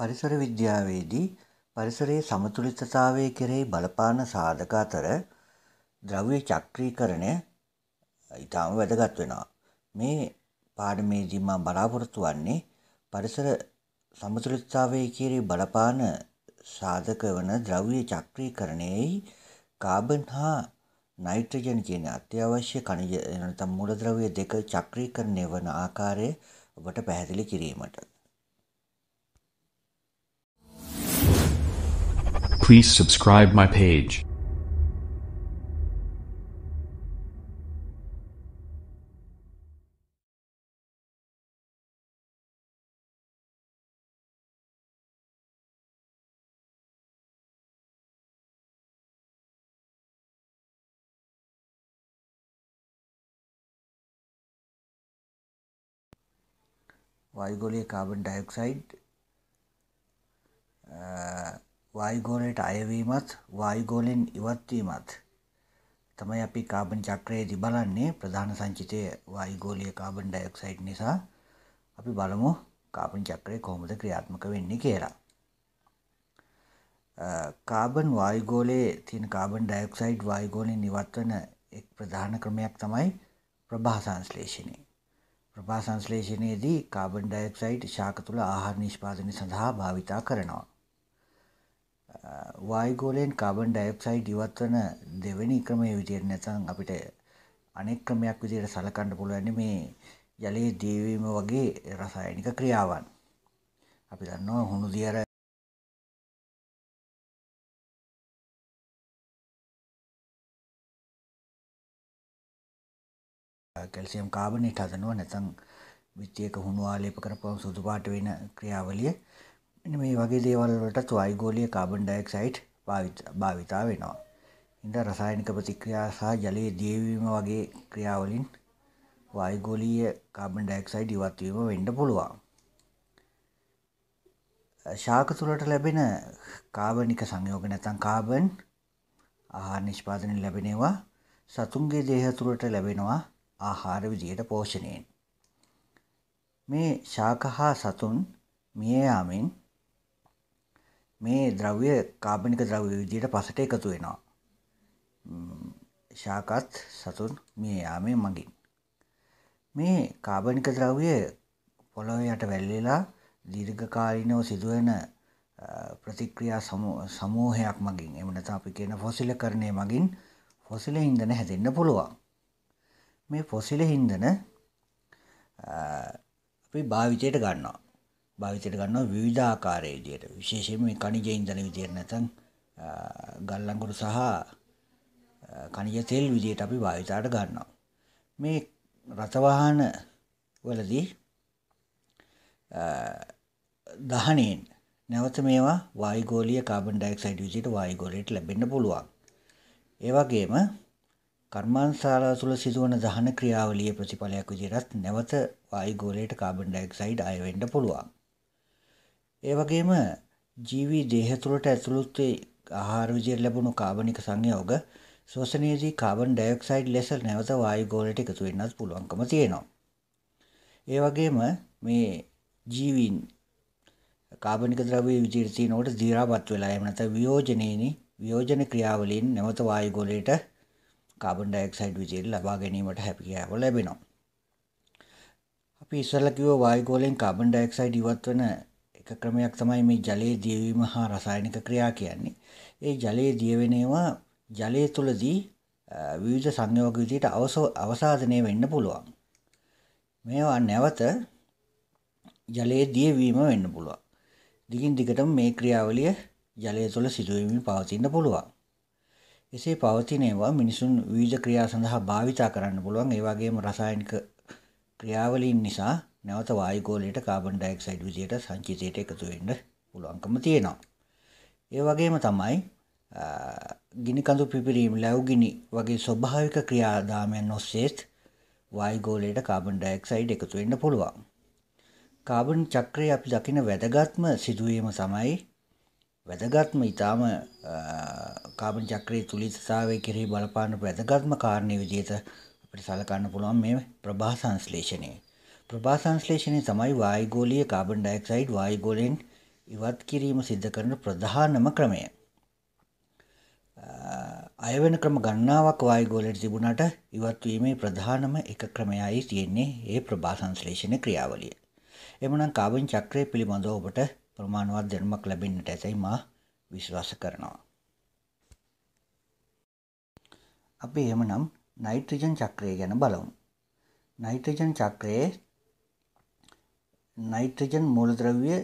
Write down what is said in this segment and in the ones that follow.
පරිසර විද්‍යාවේදී පරිසරයේ සමතුලිතතාවය කෙරෙහි බලපාන සාධක අතර ද්‍රව්‍ය චක්‍රීකරණය ඉතාම වැදගත් වෙනවා. මේ පාඩමේදී මම බලාපොරොත්තු වන්නේ පරිසර සමතුලිතතාවය කෙරෙහි බලපාන සාධක වන ද්‍රව්‍ය චක්‍රීකරණයේ කාබන් හා නයිට්‍රජන් කියන අත්‍යවශ්‍ය කණිජ නැත්නම් මූලද්‍රව්‍ය දෙක චක්‍රීකරණය වන ආකාරය ඔබට පැහැදිලි කිරීමට Please subscribe my page. वायुगोलीय कार्बन डाइऑक्साइड වායුගෝලයට අයවීමත් වායුගෝලෙන් ඉවත්වීමත් තමයි අපි කාබන් චක්‍රයේදී බලන්නේ ප්‍රධාන සංචිතය වායුගෝලීය කාබන් ඩයොක්සයිඩ් නිසා අපි බලමු කාබන් චක්‍රය කොහොමද ක්‍රියාත්මක වෙන්නේ කියලා. කාබන් වායුගෝලයේ තියෙන කාබන් ඩයොක්සයිඩ් වායුගෝලයෙන් ඉවත්වන එක් ප්‍රධාන ක්‍රමයක් තමයි ප්‍රභා සංශ්ලේෂණය. ප්‍රභා සංශ්ලේෂණයේදී කාබන් ඩයොක්සයිඩ් ශාක තුළ ආහාර නිෂ්පාදනය සඳහා භාවිතා කරනවා. වායුගෝලයෙන් කාබන් ඩයොක්සයිඩ් ඉවත් වන දෙවෙනි ක්‍රමය විදියට නැත්නම් අපිට අනෙක් ක්‍රමයක් විදියට සලකන්න පුළුවන් මේ ජලයේ දීවීම වගේ රසායනික ක්‍රියාවන්. අපි දන්නවා හුණු දියර කැල්සියම් කාබනේට් හදනවා නැත්නම් විත්‍යයක හුණු ආලේප කරපුවම සුදු පාට වෙන ක්‍රියාවලිය මේ වගේ දේවල් වලට වායුගෝලය කාබන් ඩයික්සයිට් භාවිතා වෙනවා. ඉඳ රසායනික ප්‍රතික්‍රියා සහ ජලයේ දියවීම වගේ ක්‍රියාවලින් වායුගෝලීය කාබන් ඩයික්සයිඩ් ඉවත්වීම වෙන්ඩ පුළුවන්. ශාක තුළට ලැබෙන කාබනික සංයෝග නැතන් කාබන් ආහාර නිෂ්පාදනය ලැබෙනවා සතුන්ගේ දේහතුරට ලැබෙනවා ආහාර විදියට පෝෂණයෙන්. මේ ශාක හා සතුන් මියයාමෙන් මේ ද්‍රව්‍ය කාබනික ද්‍රව්‍ය විදියට පසට එකතු වෙනවා. ශාකත් සතුන් මිය යාමේ මගින්. මේ කාබනික ද්‍රව්‍ය පොළොව යට වැල්ලලා දීර්ඝකාලීනව සිදුවෙන ප්‍රතික්‍රියා සමූහයක් මගින් එමනත අපි කියන ෆොසිල කරණය මගින් ෆොසිල හින්දන හැදෙන්න පුළුවන්. මේ ෆොසිල හින්දන අපි භාවිතයට ගන්නවා. භාවිතයට ගන්නවා විවිධාකාරයේ විදියට. විශේෂයෙන්ම මේ කණිජ ඉන්ධන විදියට නැත්නම් ගල් අඟුරු සහ කණිජ තෙල් විදියට අපි භාවිතයට ගන්නවා. මේ රථ වාහන වලදී දහණයෙන් නැවත මේවා වායුගෝලීය කාබන් ඩයොක්සයිඩ් විදියට වායුගෝලයට ලැබෙන්න පුළුවන්. ඒ වගේම කර්මාන්තශාලා තුළ සිදුවන දහන ක්‍රියාවලියේ ප්‍රතිඵලයක් විදිහට නැවත වායුගෝලයට කාබන් ඩයොක්සයිඩ් අය වෙන්න පුළුවන්. ඒ වගේම ජීවී දේහ තුළට ඇතුළත් වී ආහාර විදියට ලැබුණු කාබනික සංයෝග ශ්වසනයේදී කාබන් ඩයොක්සයිඩ් ලෙස නැවත වායු ගෝලයට එකතු වෙන්නත් පුළුවන්කම තියෙනවා. ඒ වගේම මේ ජීවීන් කාබනික ද්‍රව්‍ය විදියට තියෙනකොට දිරාපත් වෙලා එහෙම නැත්නම් වියෝජනයේනි වියෝජන ක්‍රියාවලියෙන් නැවත වායු ගෝලයට කාබන් ඩයොක්සයිඩ් විදියට ලබා ගැනීමට හැකියාව ලැබෙනවා. අපි ඉස්සෙල්ලා කිව්වා වායු ගෝලයෙන් කාබන් ඩයොක්සයිඩ් ඉවත් වෙන එක ක්‍රමයක් තමයි මේ ජලයේ දියවීම හා රසායනික ක්‍රියා කියන්නේ. ඒ ජලයේ දියවෙන ඒවා ජලය තුලදී විවිධ සංයෝග විදිහට අවසාදනය වෙන්න පුළුවන්. මේවා නැවත ජලයේ දියවීම වෙන්න පුළුවන්. දිගින් දිගටම මේ ක්‍රියාවලිය ජලය තුළ සිදුවීමින් පවතින්න පුළුවන්. එසේ පවතින ඒවා මිනිසුන් විවිධ ක්‍රියා සඳහා භාවිතා කරන්න පුළුවන්. ඒ වගේම රසායනික ක්‍රියාවලින් නිසා නැවත වායුගෝලයට කාබන් ඩයොක්සයිඩ් විදියට සංචිතයට එකතු වෙන්න පුළුවන්කම තියෙනවා. ඒ වගේම තමයි ගිනි කඳු පිපිරීම ලැබු ගිනි වගේ ස්වභාවික ක්‍රියාදාමයන් ඔස්සේත් වායුගෝලයට කාබන් ඩයොක්සයිඩ් එකතු වෙන්න පුළුවන්. කාබන් චක්‍රය අපි දකින වැදගත්ම සිදුවීම තමයි වැදගත්ම ඊටාම කාබන් චක්‍රයේ තුලිතතාවය කෙරෙහි බලපාන වැදගත්ම කාරණේ විදිහට අපිට සලකන්න පුළුවන් මේ ප්‍රභා සංශ්ලේෂණය. ප්‍රභා සංශ්ලේෂණය තමයි වායුගෝලීය කාබන් ඩයොක්සයිඩ් වායුගෝලයෙන් ඉවත් කිරීම සිද්ධ කරන ප්‍රධානම ක්‍රමය. අයවෙන ක්‍රම ගණනාවක් වායුගෝලයට තිබුණට ඉවත් වීමේ ප්‍රධානම එක ක්‍රමයයි තියෙන්නේ ඒ ප්‍රභා සංශ්ලේෂණ ක්‍රියාවලිය. එමනම් කාබන් චක්‍රය පිළිබඳව ඔබට ප්‍රමාණවත් දැනුමක් ලැබෙන්නට ඇතැයි මා විශ්වාස කරනවා. අපි එහෙමනම් නයිට්‍රජන් චක්‍රය ගැන බලමු. නයිට්‍රජන් චක්‍රයේ නයිට්‍රජන් මූලද්‍රව්‍ය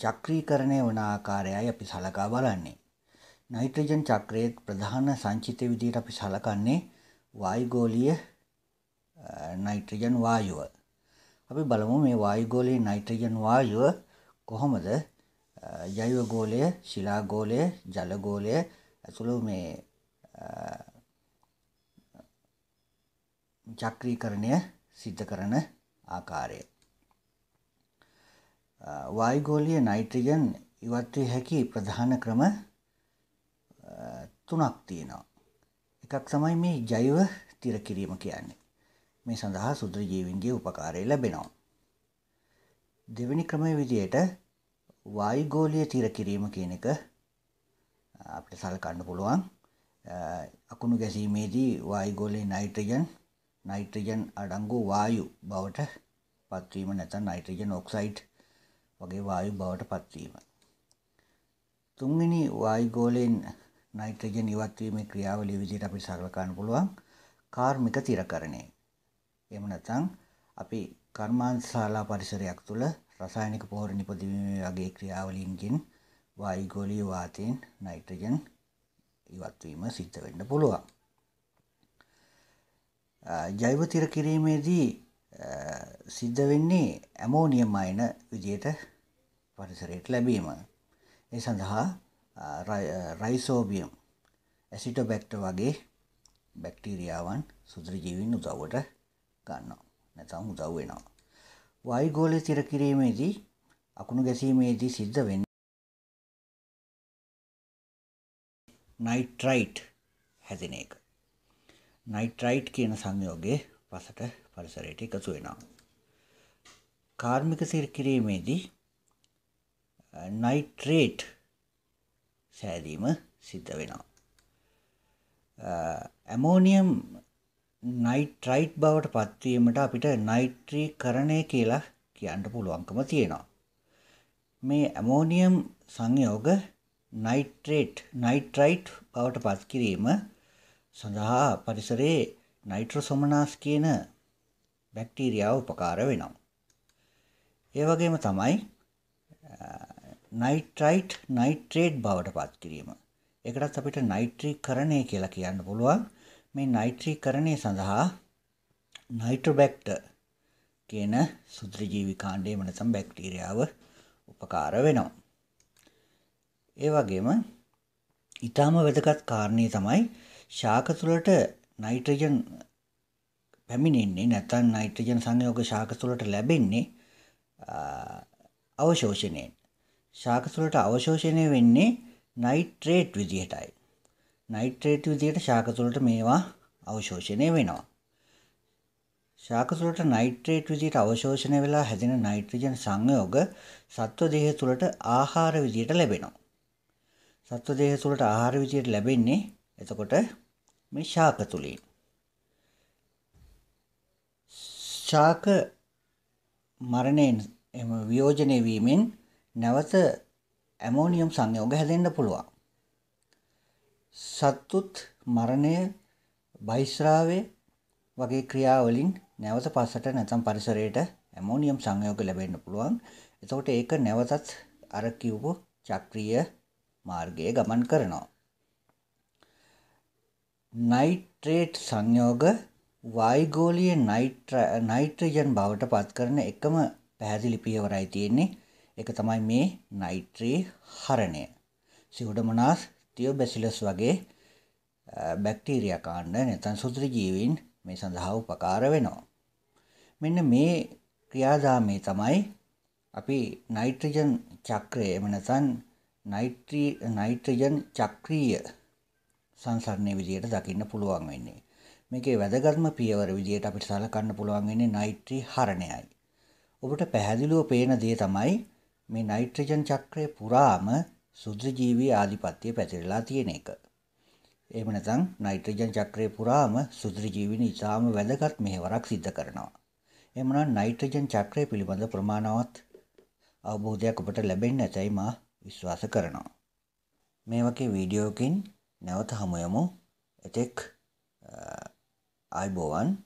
චක්‍රීකරණය වන ආකාරයයි අපි සලකා බලන්නේ. නයිට්‍රජන් චක්‍රයේ ප්‍රධාන සංචිත විදියට අපි සලකන්නේ වායුගෝලීය නයිට්‍රජන් වායුව. අපි බලමු මේ වායුගෝලයේ නයිට්‍රජන් වායුව කොහොමද ජෛව ගෝලය, ශිලා ගෝලය, ජල ගෝලය ඇතුළු මේ චක්‍රීකරණය සිද්ධ කරන ආකාරය. වායුගෝලීය නයිට්‍රජන් ඉවත් විය හැකි ප්‍රධාන ක්‍රම තුනක් තියෙනවා. එකක් තමයි මේ ජෛව තිර කිරීම කියන්නේ. මේ සඳහා සුදුර ජීවීන්ගේ උපකාරය ලැබෙනවා. දෙවෙනි ක්‍රමයේ විදියට වායුගෝලීය තිර කිරීම කියන එක අපිට සලකන්න පුළුවන්. අකුණු ගැසීමේදී වායුගෝලයේ නයිට්‍රජන් නයිට්‍රජන් අඩංගු වායු බවට පත්වීම නැතන් නයිට්‍රජන් ඔක්සයිට් වගේ වායු බවට පත්වීම. තුන්වෙනි වායුගෝලයෙන් නයිට්‍රජන් ඉවත්වීමේ ක්‍රියාවලිය විදිහට අපිට සරලකන්න පුළුවන් කාර්මික තිරකරණය. එහෙම නැත්නම් අපි කර්මාන්තශාලා පරිසරයක් තුළ රසායනික පොහොර නිපදවීම වගේ ක්‍රියාවලින්ගෙන් වායුගෝලීය වාතයෙන් නයිට්‍රජන් ඉවත්වීම සිද්ධ වෙන්න පුළුවන්. ජෛව තිර කිරීමේදී සිද්ධ වෙන්නේ ඇමෝනියම් අයන විදියට පරිසරයට ලැබීම. ඒ සඳහා රයිසෝබියම් ඇසිටෝ බැක්ට වගේ බැක්ටීරියාවන් සුදුරජීවින් උදවට ගන්නවා නැතම් උදව් වෙනවා. වයිගෝලය තිර කිරීමේදී අකුණු ගැසීමේදී සිද්ධ වෙන්න නයිට්‍රයිට් හැදෙන එක. නයිට්‍රයිට් කියන සංයෝගය පසට පරිසරයට එකතු වෙනවා. කාර්මික සිර කිරීමේදී නයිට්‍රේට් සෑදීම සිද්ධ වෙනවා. ඇමෝනියම් නයිට්‍රයිට් බවට පත්වීමට අපිට නයිට්‍රී කරණය කියලා කියන්න පුළුවන්කම තියෙනවා. මේ ඇමෝනියම් සංයෝග නයිට්‍රේට් නයිට්‍රයිට් බවට පත් කිරීම සඳහා පරිසරයේ නයිට්‍රොසොමනාස් කියන බැක්ටීරියාව උපකාර වෙනවා. ඒ වගේම තමයි නයිට්‍රයිට් නයිට්‍රේට් බවට පත් කිරීම. ඒකටත් අපිට නයිට්‍රීකරණය කියලා කියන්න පුළුවන්. මේ නයිට්‍රීකරණය සඳහා නයිට්‍රොබැක්ටර් කියන සුත්‍රජීවි කාණ්ඩයේම නැත්නම් බැක්ටීරියාව උපකාර වෙනවා. ඒ වගේම ඊටාම වැදගත් කාරණේ තමයි ශාක තුළට නයිට්‍රජන් පැමිණෙන්නේ නැතන් නයිට්‍රජන් සංයෝග ශාක තුළට ලැබෙන්නේ අවශෝෂණයෙන් ශාක තුළට අවශෝෂණය වෙන්නේ නයිට්‍රේට් විදිහටයි නයිට්‍රේට් විදිහට ශාක තුළට මේවා අවශෝෂණය වෙනවා ශාක තුළට නයිට්‍රේට් විදිහට අවශෝෂණය වෙලා හැදෙන නයිට්‍රජන් සංයෝග සත්ව දේහ තුළට ආහාර විදිහට ලැබෙනවා සත්ව දේහ තුළට ආහාර විදිහට ලැබෙන්නේ එතකොට මේ ශාක තුලින් ශාක මරණයෙන් එම වියෝජනය වීමෙන් නැවත ඇමෝනියම් සංයෝග හැදෙන්න පුළුවන්. සත්තුත් මරණය බහිස්රාවේ වගේ ක්‍රියාවලින් නැවත පස්සට නැතම් පරිසරයට ඇමෝනියම් සංයෝග ලැබෙන්න පුළුවන්. එතකොට ඒක නැවතත් අර කිව්ව චක්‍රීය මාර්ගයේ ගමන් කරනවා. නයිට්‍රේට් සංයෝග වායුගෝලීය නයිට්‍රජන් බවට පත්කරන එකම පැහැදිලි පියවරයි තියෙන්නේ. ඒක තමයි මේ නයිට්‍රී හරණය. සිවුඩමොනාස් තියෝබැසිලස් වගේ බැක්ටීරියා කාණ්ඩ නැත්නම් සුත්‍රි ජීවීන් මේ සඳහා උපකාර වෙනවා. මෙන්න මේ ක්‍රියාදාමය තමයි අපි නයිට්‍රජන් චක්‍රය එහෙම නැත්නම් නයිට්‍රජන් චක්‍රීය සංසරණය විදියට දකින්න පුළුවන් වෙන්නේ. මේකේ වැදගත්ම පියවර විදියට අපිට සලකන්න පුළුවන් වෙන්නේ නයිට්‍රී හරණයයි. ඔබට පැහැදිලිව පේන දේ තමයි මේ නයිට්‍රජන් චක්‍රය පුරාම සුද්‍රජීවී ආධිපත්‍යය පැතිරලා තියෙන එක. එහෙම නැත්නම් නයිට්‍රජන් චක්‍රය පුරාම සුද්‍රජීවීන් ඉතාම වැදගත් මෙහෙවරක් සිද්ධ කරනවා. එහෙම නම් නයිට්‍රජන් චක්‍රය පිළිබඳ ප්‍රමාණවත් අවබෝධයක් ඔබට ලැබෙන්නේ නැතයි මා විශ්වාස කරනවා. මේ වගේ වීඩියෝකින් නැවත හමුයමු එතෙක් ආයිබෝවන්